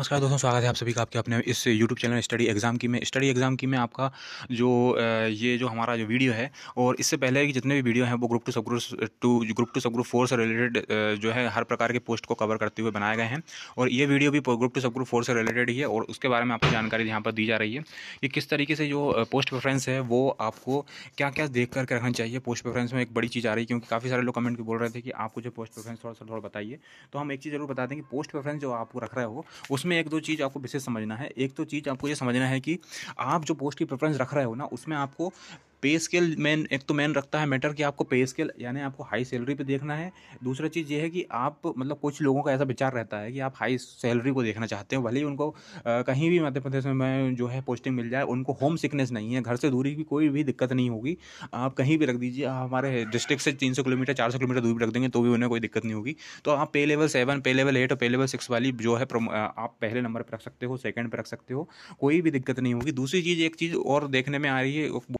नमस्कार दोस्तों स्वागत है आप सभी का आपके अपने इस यूट्यूब चैनल स्टडी एग्ज़ाम की में स्टडी एग्ज़ाम की में आपका जो ये जो हमारा जो वीडियो है और इससे पहले की जितने भी वीडियो हैं वो group two sub group two group two sub group four से रिलेटेड जो है हर प्रकार के पोस्ट को कवर करते हुए बनाए गए हैं और ये वीडियो भी group two sub group four से रिलेटेड ही है और उसके बारे में आपको जानकारी यहाँ पर दी जा रही है कि किस तरीके से जो पोस्ट प्रेफरेंस है वो आपको क्या क्या देख करके रखना चाहिए पोस्ट प्रेफरेंस में एक बड़ी चीज़ आ रही है क्योंकि काफ़ी सारे लोग कमेंट बोल रहे थे कि आपको जो पोस्ट प्रेफरेंस थोड़ा सा थोड़ा बताइए तो हम एक चीज़ ज़रूर बता दें कि पोस्ट प्रेफरेंस जो आपको रख रहे हो उसमें इसमें एक दो चीज़ आपको विशेष समझना है एक तो चीज़ आपको ये समझना है कि आप जो पोस्ट की प्रेफरेंस रख रहे हो ना उसमें आपको पे स्केल मेन एक तो मेन रखता है मैटर कि आपको पे स्केल यानी आपको हाई सैलरी पे देखना है दूसरा चीज़ ये है कि आप मतलब कुछ लोगों का ऐसा विचार रहता है कि आप हाई सैलरी को देखना चाहते हो भले ही उनको आ, कहीं भी मध्य प्रदेश में जो है पोस्टिंग मिल जाए उनको होम सिकनेस नहीं है घर से दूरी की कोई भी दिक्कत नहीं होगी आप कहीं भी रख दीजिए हमारे डिस्ट्रिक्ट से तीन सौ किलोमीटर चार सौ किलोमीटर दूर रख देंगे तो भी उन्हें कोई दिक्कत नहीं होगी तो आप पे लेवल सेवन पे लेवल एट और पे लेवल सिक्स वाली जो है आप पहले नंबर पर रख सकते हो सेकेंड पर रख सकते हो कोई भी दिक्कत नहीं होगी दूसरी चीज़ एक चीज़ और देखने में आ रही है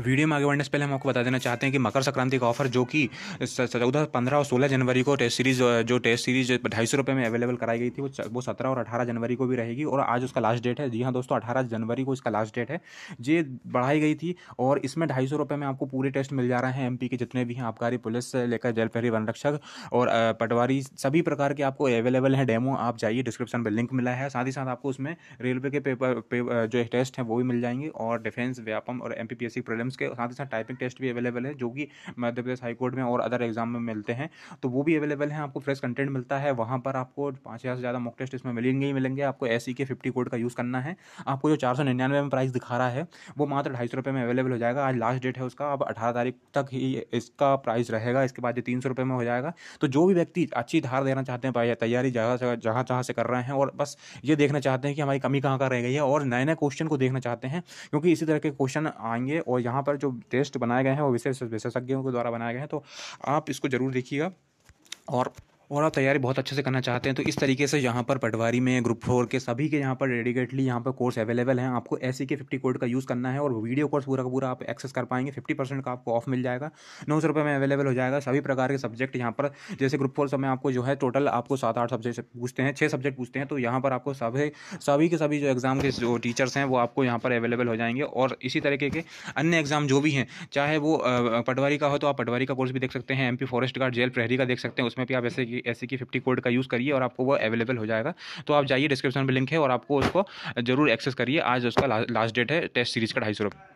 वीडियो में आगे बढ़ने से पहले हम आपको बता देना चाहते हैं कि मकर संक्रांति का ऑफर जो कि चौदह पंद्रह और सोलह जनवरी को टेस्ट सीरीज जो टेस्ट सीरीज ढाई सौ रुपये में अवेलेबल कराई गई थी वो वो सत्रह और अठारह जनवरी को भी रहेगी और आज उसका लास्ट डेट है जी हाँ दोस्तों अठारह जनवरी को इसका लास्ट डेट है ये बढ़ाई गई थी और इसमें ढाई सौ रुपये में आपको पूरे टेस्ट मिल जा रहे हैं एम के जितने भी हैं आबकारी पुलिस से लेकर जल प्रहरी वन रक्षक और पटवारी सभी प्रकार के आपको अवेलेबल हैं डेमो आप जाइए डिस्क्रिप्शन में लिंक मिला है साथ ही साथ आपको उसमें रेलवे के पेपर जो टेस्ट हैं वो भी मिल जाएंगे और डिफेंस व्यापम और एम पी प्रॉब्लम्स के साथ ही साथ टाइपिंग टेस्ट भी अवेलेबल है जो कि मध्य प्रदेश हाईकोर्ट में और अदर एग्जाम में मिलते हैं तो वो भी अवेलेबल है आपको फ्रेश कंटेंट मिलता है वहाँ पर आपको पाँच हज़ार से ज़्यादा मॉक टेस्ट इसमें मिलेंगे ही मिलेंगे आपको एस के फिफ्टी कोड का यूज़ करना है आपको जो चार सौ निन्यानवे में प्राइस दिखा रहा है वो मात्र ढाई सौ रुपये में अवेलेबल हो जाएगा आज लास्ट डेट है उसका अब अठारह तारीख तक ही इसका प्राइस रहेगा इसके बाद ये तीन सौ रुपये में हो जाएगा तो जो भी व्यक्ति अच्छी धार देना चाहते हैं तैयारी जगह जहाँ जहाँ से कर रहे हैं और बस ये देखना चाहते हैं कि हमारी कमी कहाँ कहाँ रह गई है और नए नए क्वेश्चन को देखना चाहते हैं क्योंकि इसी तरह के क्वेश्चन आएंगे और यहाँ जहाँ पर जो टेस्ट बनाए गए हैं वो विशेष विशेषज्ञों के द्वारा बनाए गए हैं तो आप इसको ज़रूर देखिएगा और और आप तैयारी बहुत अच्छे से करना चाहते हैं तो इस तरीके से यहाँ पर पटवारी में ग्रुप फोर के सभी के यहाँ पर डेडिकेटली यहाँ पर कोर्स अवेलेबल हैं आपको ऐसी के फिफ्टी कोड का यूज़ करना है और वीडियो कोर्स पूरा का पूरा आप एक्सेस कर पाएंगे फिफ्टी परसेंट का आपको ऑफ मिल जाएगा नौ सौ रुपये में अवेलेबल हो जाएगा सभी प्रकार के सब्जेक्ट यहाँ पर जैसे ग्रुप फोर समय आपको जो है टोटल आपको सात आठ सब्जेक्ट पूछते हैं छः सब्जेक्ट पूछते हैं तो यहाँ पर आपको सभी सभी के सभी जो एग्ज़ाम के जो टीचर्स हैं वो आपको यहाँ पर अवेलेबल हो जाएंगे और इसी तरीके के अन्य एग्ज़ाम जो भी हैं चाहे वो पटवारी का हो तो आप पटवारी का कोर्स भी देख सकते हैं एम फॉरेस्ट गार्ड जेल प्रहरी का देख सकते हैं उसमें भी आप ऐसे एस की फिफ्टी कोड का यूज़ करिए और आपको वो अवेलेबल हो जाएगा तो आप जाइए डिस्क्रिप्शन में लिंक है और आपको उसको जरूर एक्सेस करिए आज उसका लास्ट डेट है टेस्ट सीरीज़ का ढाई सौ रुपये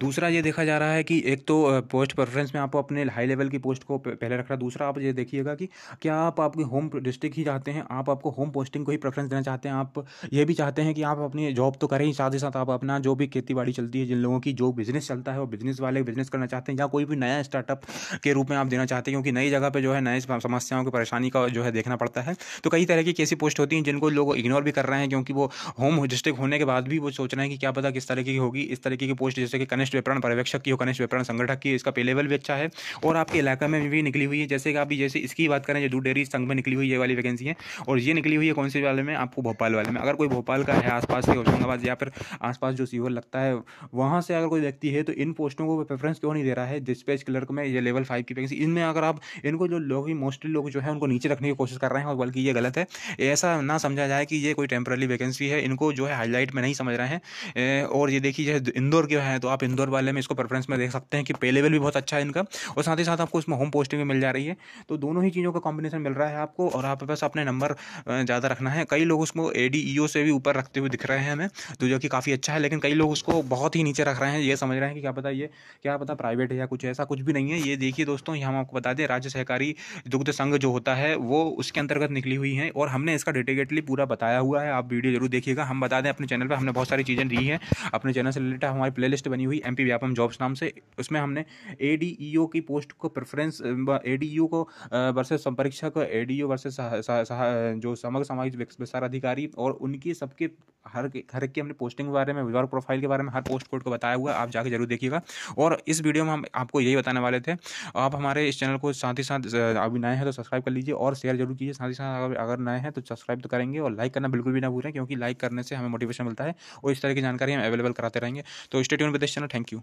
दूसरा ये देखा जा रहा है कि एक तो पोस्ट प्रेफरेंस में आपको अपने हाई लेवल की पोस्ट को पहले रख है दूसरा आप ये देखिएगा कि क्या आप आपके होम डिस्ट्रिक्ट ही चाहते हैं आप आपको होम पोस्टिंग को ही प्रेफरेंस देना चाहते हैं आप ये भी चाहते हैं कि आप अपनी जॉब तो करें ही साथ ही साथ आप अपना जो भी खेती बाड़ी चलती है जिन लोगों की जो बिजनेस चलता है वो बिजनेस वाले बिजनेस करना चाहते हैं या कोई भी नया स्टार्टअप के रूप में आप देना चाहते हैं क्योंकि नई जगह पर जो है नए समस्याओं की परेशानी का जो है देखना पड़ता है तो कई तरह की ऐसी पोस्ट होती हैं जिनको लोग इग्नोर भी कर रहे हैं क्योंकि वो होम डिस्ट्रिक्ट होने के बाद भी वो सोच रहे हैं कि क्या पता किस तरीके की होगी इस तरीके की पोस्ट जैसे जैसे कि कनिष्ठ विपणन पर्यवेक्षक की हो कनिष्ठ विपणन संगठक की इसका पे लेवल भी अच्छा है और आपके इलाका में भी निकली हुई है जैसे कि आप जैसे इसकी बात करें जो दूध डेयरी संघ में निकली हुई ये वाली वैकेंसी है और ये निकली हुई है कौन से वाले में आपको भोपाल वाले में अगर कोई भोपाल का है आसपास के होशंगाबाद या फिर आसपास जो सीवर लगता है वहाँ से अगर कोई व्यक्ति है तो इन पोस्टों को प्रेफरेंस क्यों नहीं दे रहा है डिस्पैच क्लर्क में ये लेवल फाइव की वैकेंसी इनमें अगर आप इनको जो लोग मोस्टली लोग जो है उनको नीचे रखने की कोशिश कर रहे हैं और बल्कि ये गलत है ऐसा ना समझा जाए कि ये कोई टेम्प्रेरी वैकेंसी है इनको जो है हाईलाइट में नहीं समझ रहे हैं और ये देखिए इंदौर के हैं तो तो आप इंदौर वाले में इसको प्रेफरेंस में देख सकते हैं कि पे लेवल भी बहुत अच्छा है इनका और साथ ही साथ आपको इसमें होम पोस्टिंग भी मिल जा रही है तो दोनों ही चीज़ों का कॉम्बिनेशन मिल रहा है आपको और आप बस अपने नंबर ज़्यादा रखना है कई लोग उसको ए e से भी ऊपर रखते हुए दिख रहे हैं हमें तो जो कि काफ़ी अच्छा है लेकिन कई लोग उसको बहुत ही नीचे रख रहे हैं ये समझ रहे हैं कि क्या पता ये क्या पता प्राइवेट है या कुछ ऐसा कुछ भी नहीं है ये देखिए दोस्तों हम आपको बता दें राज्य सहकारी दुग्ध संघ जो होता है वो उसके अंतर्गत निकली हुई है और हमने इसका डेडिकेटली पूरा बताया हुआ है आप वीडियो जरूर देखिएगा हम बता दें अपने चैनल पर हमने बहुत सारी चीज़ें दी हैं अपने चैनल से रिलेटेड हमारी प्ले लिस्ट बनी हुई एम व्यापम जॉब्स नाम से उसमें हमने ए e की पोस्ट को प्रेफरेंस ए e को वर्सेस संपरीक्षक ए वर्सेस जो समग्र सामाजिक विस्तार अधिकारी और उनकी सबके हर हर की हमने पोस्टिंग के बारे में वर्क प्रोफाइल के बारे में हर पोस्ट कोड को बताया हुआ आप जाके जरूर देखिएगा और इस वीडियो में हम आपको यही बताने वाले थे आप हमारे इस चैनल को साथ ही साथ अभी नए हैं तो सब्सक्राइब कर लीजिए और शेयर जरूर कीजिए साथ ही साथ अगर नए हैं तो सब्सक्राइब तो करेंगे और लाइक करना बिल्कुल भी ना भूलें क्योंकि लाइक करने से हमें मोटिवेशन मिलता है और इस तरह की जानकारी हम अवेलेबल कराते रहेंगे तो स्टेट thank you